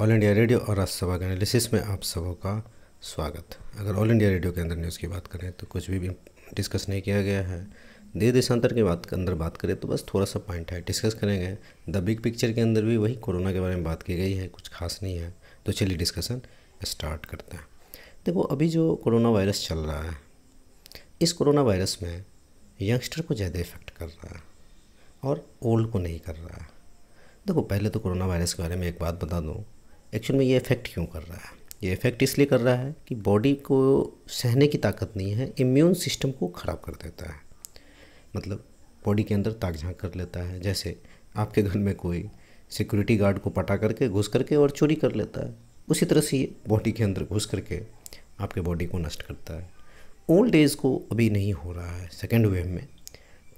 all India radio और राज्यसभा के analysis में आप सबों का स्वागत अगर ऑल इंडिया रेडियो के अंदर न्यूज़ की बात करें तो कुछ भी डिस्कस नहीं किया गया है दे देशांतर के बात के अंदर बात करें तो बस थोड़ा सा पॉइंट है डिस्कस करेंगे द बिग पिक्चर के अंदर भी वही कोरोना के बारे में बात की गई है कुछ खास नहीं है तो चलिए डिस्कसन स्टार्ट करते हैं देखो अभी जो कोरोना वायरस चल रहा है इस कोरोना वायरस में यंगस्टर को ज़्यादा इफेक्ट कर रहा है और ओल्ड को नहीं कर रहा है देखो पहले तो कोरोना वायरस के बारे में एक बात बता दूँ एक्चुअल में ये इफ़ेक्ट क्यों कर रहा है ये इफ़ेक्ट इसलिए कर रहा है कि बॉडी को सहने की ताकत नहीं है इम्यून सिस्टम को ख़राब कर देता है मतलब बॉडी के अंदर ताक झाँक कर लेता है जैसे आपके घर में कोई सिक्योरिटी गार्ड को पटा करके घुस करके और चोरी कर लेता है उसी तरह से ये बॉडी के अंदर घुस करके आपके बॉडी को नष्ट करता है ओल्ड एज को अभी नहीं हो रहा है सेकेंड वेव में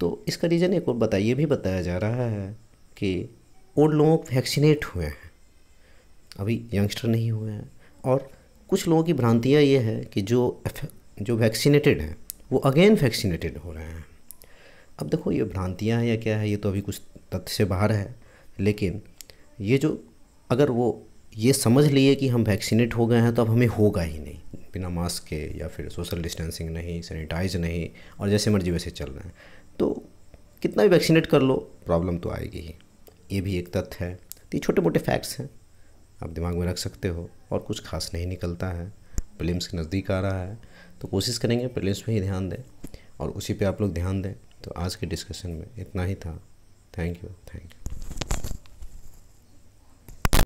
तो इसका रीज़न एक और बताइए भी बताया जा रहा है कि ओल्ड लोग वैक्सीनेट हुए हैं अभी यंगस्टर नहीं हुए हैं और कुछ लोगों की भ्रांतियाँ ये है कि जो जो वैक्सीनेटेड हैं वो अगेन वैक्सीनेटेड हो रहे हैं अब देखो ये भ्रांतियाँ हैं या क्या है ये तो अभी कुछ तथ्य से बाहर है लेकिन ये जो अगर वो ये समझ लिए कि हम वैक्सीनेट हो गए हैं तो अब हमें होगा ही नहीं बिना मास्क के या फिर सोशल डिस्टेंसिंग नहीं सैनिटाइज नहीं और जैसे मर्जी वैसे चल रहे हैं तो कितना भी वैक्सीनेट कर लो प्रॉब्लम तो आएगी ही ये भी एक तथ्य है तो ये छोटे मोटे फैक्ट्स हैं आप दिमाग में रख सकते हो और कुछ खास नहीं निकलता है प्रीलिम्स के नज़दीक आ रहा है तो कोशिश करेंगे प्रीलिम्स में ही ध्यान दें और उसी पे आप लोग ध्यान दें तो आज के डिस्कशन में इतना ही था थैंक यू थैंक यू